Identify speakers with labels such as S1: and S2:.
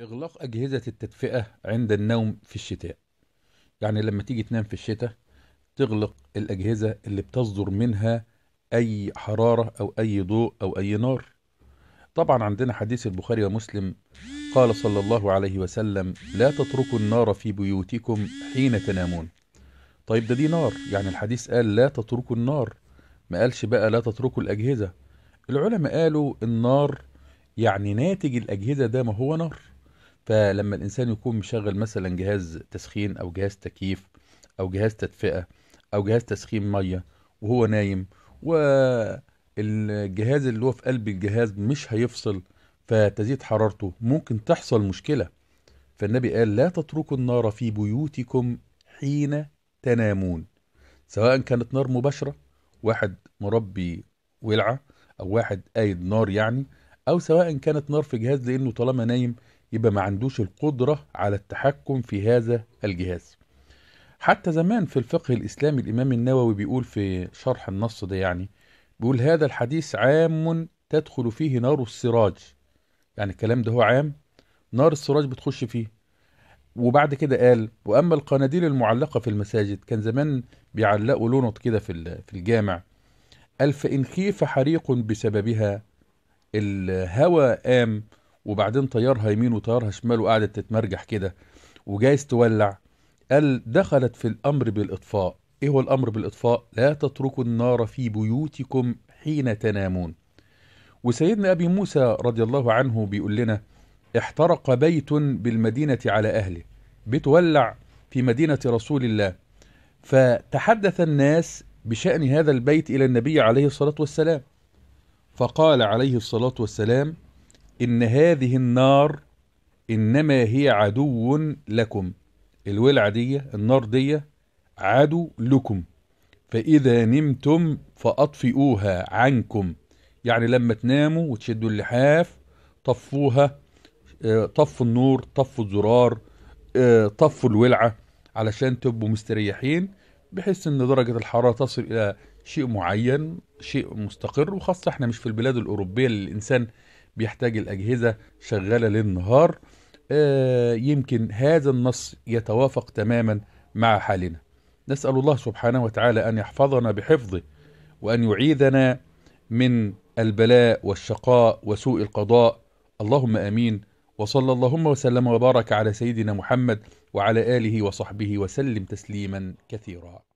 S1: إغلاق أجهزة التدفئة عند النوم في الشتاء يعني لما تيجي تنام في الشتاء تغلق الأجهزة اللي بتصدر منها أي حرارة أو أي ضوء أو أي نار طبعا عندنا حديث البخاري ومسلم قال صلى الله عليه وسلم لا تتركوا النار في بيوتكم حين تنامون طيب ده دي نار يعني الحديث قال لا تتركوا النار ما قالش بقى لا تتركوا الأجهزة العلماء قالوا النار يعني ناتج الأجهزة ده ما هو نار فلما الإنسان يكون مشغل مثلا جهاز تسخين أو جهاز تكييف أو جهاز تدفئة أو جهاز تسخين مية وهو نايم والجهاز اللي هو في قلب الجهاز مش هيفصل فتزيد حرارته ممكن تحصل مشكلة فالنبي قال لا تتركوا النار في بيوتكم حين تنامون سواء كانت نار مباشرة واحد مربي ولعة أو واحد قايد نار يعني أو سواء كانت نار في جهاز لأنه طالما نايم يبقى ما عندوش القدرة على التحكم في هذا الجهاز حتى زمان في الفقه الإسلامي الإمام النووي بيقول في شرح النص ده يعني بيقول هذا الحديث عام تدخل فيه نار السراج يعني الكلام ده هو عام نار السراج بتخش فيه وبعد كده قال وأما القناديل المعلقة في المساجد كان زمان بيعلقوا لونط كده في في الجامع قال فإن خيف حريق بسببها الهوى قام وبعدين طيارها يمين وطيارها شمال وقعدت تتمرجح كده وجايز تولع قال دخلت في الأمر بالإطفاء إيه هو الأمر بالإطفاء؟ لا تتركوا النار في بيوتكم حين تنامون وسيدنا أبي موسى رضي الله عنه بيقول لنا احترق بيت بالمدينة على أهله بيت ولع في مدينة رسول الله فتحدث الناس بشأن هذا البيت إلى النبي عليه الصلاة والسلام فقال عليه الصلاة والسلام إن هذه النار إنما هي عدو لكم الولعة دي النار دي عدو لكم فإذا نمتم فأطفئوها عنكم يعني لما تناموا وتشدوا اللحاف طفوها آه، طفوا النور طفوا الزرار آه، طفوا الولعة علشان تبقوا مستريحين بحيث ان درجة الحرارة تصل الى شيء معين شيء مستقر وخاصة احنا مش في البلاد الاوروبية اللي الانسان بيحتاج الأجهزة شغالة للنهار آه، يمكن هذا النص يتوافق تماما مع حالنا نسأل الله سبحانه وتعالى أن يحفظنا بحفظه وأن يعيذنا من البلاء والشقاء وسوء القضاء اللهم امين وصلى اللهم وسلم وبارك على سيدنا محمد وعلى اله وصحبه وسلم تسليما كثيرا